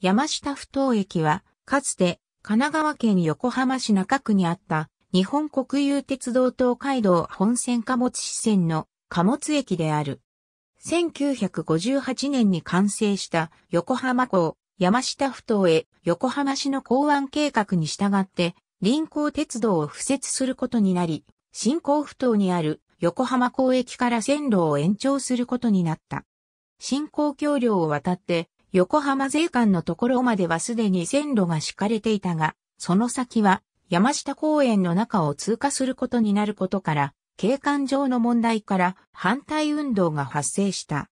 山下不当駅は、かつて神奈川県横浜市中区にあった日本国有鉄道東海道本線貨物支線の貨物駅である。1958年に完成した横浜港山下不当へ横浜市の港湾計画に従って臨港鉄道を敷設することになり、新港不当にある横浜港駅から線路を延長することになった。新港橋梁を渡って横浜税関のところまではすでに線路が敷かれていたが、その先は山下公園の中を通過することになることから、景観上の問題から反対運動が発生した。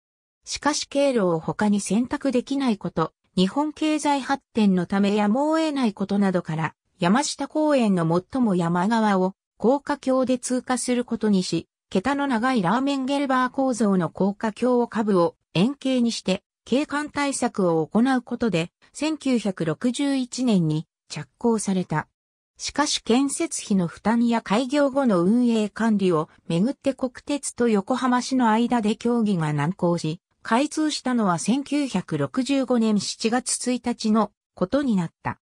しかし経路を他に選択できないこと、日本経済発展のためやむを得ないことなどから、山下公園の最も山側を高架橋で通過することにし、桁の長いラーメンゲルバー構造の高架橋を下部を円形にして景観対策を行うことで、1961年に着工された。しかし建設費の負担や開業後の運営管理をめぐって国鉄と横浜市の間で協議が難航し、開通したのは1965年7月1日のことになった。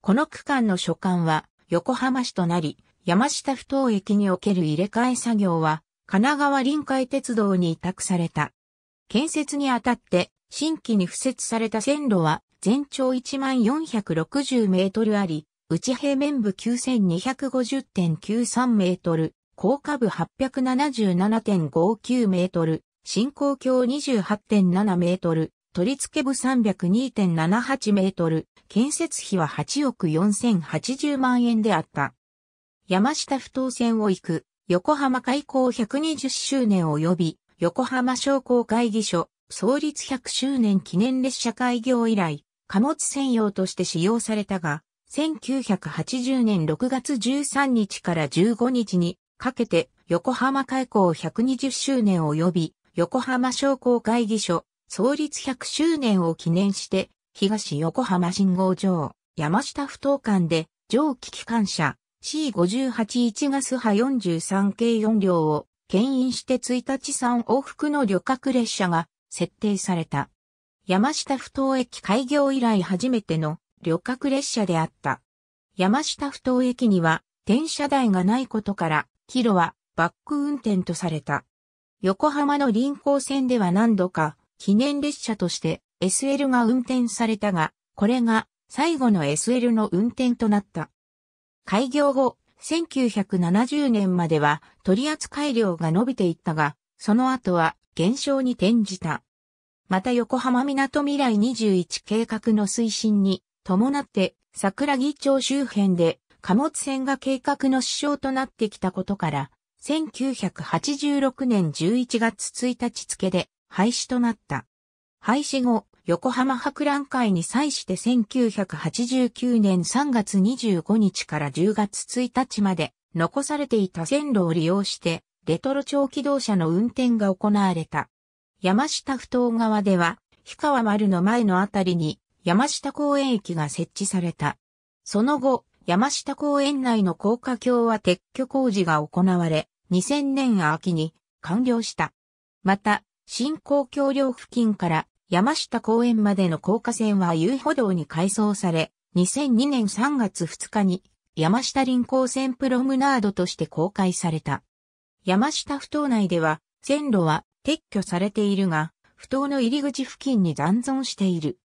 この区間の所管は横浜市となり、山下不等駅における入れ替え作業は神奈川臨海鉄道に委託された。建設にあたって新規に付設された線路は全長1460メートルあり、内平面部9250.93メートル、高架部877.59メートル、進行橋28.7メートル、取り付け部302.78メートル、建設費は8億4080万円であった。山下不当線を行く、横浜開港120周年及び、横浜商工会議所、創立100周年記念列車開業以来、貨物専用として使用されたが、1980年6月13日から15日にかけて横浜開港120周年及び横浜商工会議所創立100周年を記念して東横浜信号場山下不等間で蒸気機関車 C581 ガス波43系4両を牽引して1日3往復の旅客列車が設定された。山下不頭駅開業以来初めての旅客列車であった。山下不頭駅には転車台がないことから、キロはバック運転とされた。横浜の臨港線では何度か記念列車として SL が運転されたが、これが最後の SL の運転となった。開業後、1970年までは取扱量が伸びていったが、その後は減少に転じた。また横浜港未来21計画の推進に伴って桜木町周辺で貨物船が計画の支障となってきたことから、1986年11月1日付で廃止となった。廃止後、横浜博覧会に際して1989年3月25日から10月1日まで残されていた線路を利用してレトロ超機動車の運転が行われた。山下不頭側では、氷川丸の前のあたりに山下公園駅が設置された。その後、山下公園内の高架橋は撤去工事が行われ、2000年秋に完了した。また、新高橋梁付近から山下公園までの高架線は遊歩道に改装され、2002年3月2日に山下臨港線プロムナードとして公開された。山下不頭内では、線路は撤去されているが、不頭の入り口付近に残存している。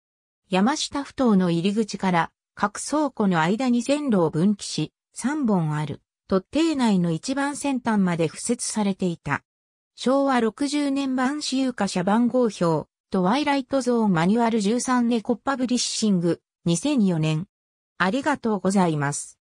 山下不頭の入り口から各倉庫の間に線路を分岐し、3本ある、と定内の一番先端まで付設されていた。昭和60年版私有化車番号表、トワイライトゾーンマニュアル13ネコパブリッシング、2004年。ありがとうございます。